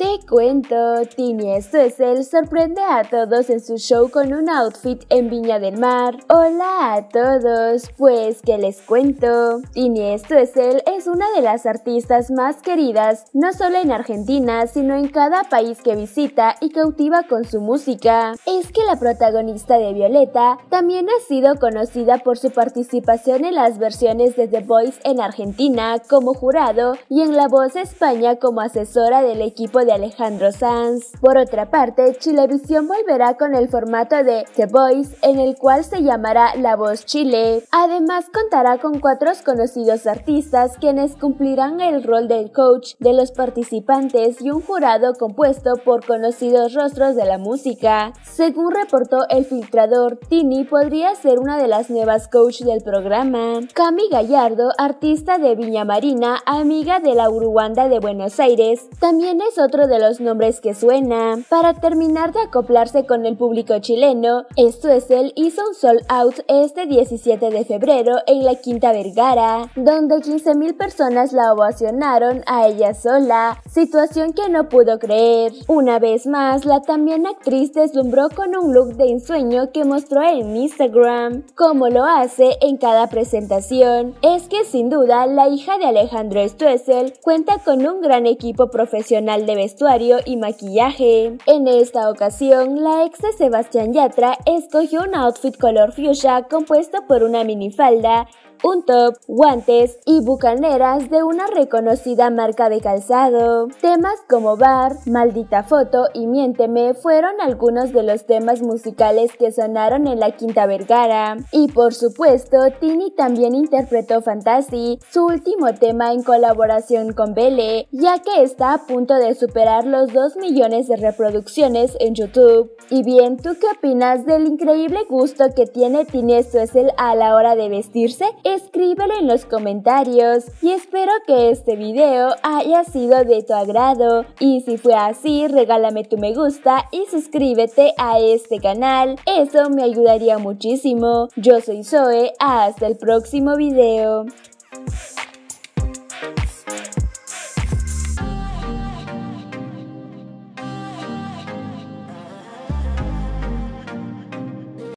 Te cuento, Tini el sorprende a todos en su show con un outfit en Viña del Mar. Hola a todos, pues que les cuento. Tini Stoessel es una de las artistas más queridas, no solo en Argentina, sino en cada país que visita y cautiva con su música. Es que la protagonista de Violeta también ha sido conocida por su participación en las versiones de The Voice en Argentina como jurado y en La Voz España como asesora del equipo de Alejandro Sanz. Por otra parte, Chilevisión volverá con el formato de The Voice, en el cual se llamará La Voz Chile. Además, contará con cuatro conocidos artistas quienes cumplirán el rol del coach de los participantes y un jurado compuesto por conocidos rostros de la música. Según reportó el filtrador, Tini podría ser una de las nuevas coach del programa. Cami Gallardo, artista de Viña Marina, amiga de la Uruguanda de Buenos Aires, también es otro de los nombres que suena. Para terminar de acoplarse con el público chileno, el hizo un sold out este 17 de febrero en la Quinta Vergara, donde 15.000 personas la ovacionaron a ella sola, situación que no pudo creer. Una vez más, la también actriz deslumbró con un look de ensueño que mostró en Instagram, como lo hace en cada presentación. Es que sin duda, la hija de Alejandro Stuessel cuenta con un gran equipo profesional de vestuario vestuario y maquillaje. En esta ocasión, la ex de Sebastián Yatra escogió un outfit color fuchsia compuesto por una minifalda un top, guantes y bucaneras de una reconocida marca de calzado. Temas como Bar, Maldita Foto y Miénteme fueron algunos de los temas musicales que sonaron en la Quinta Vergara. Y por supuesto, Tini también interpretó Fantasy, su último tema en colaboración con Belle, ya que está a punto de superar los 2 millones de reproducciones en YouTube. Y bien, ¿tú qué opinas del increíble gusto que tiene Tini Suessel a la hora de vestirse? Escríbelo en los comentarios y espero que este video haya sido de tu agrado. Y si fue así, regálame tu me gusta y suscríbete a este canal, eso me ayudaría muchísimo. Yo soy Zoe, hasta el próximo video.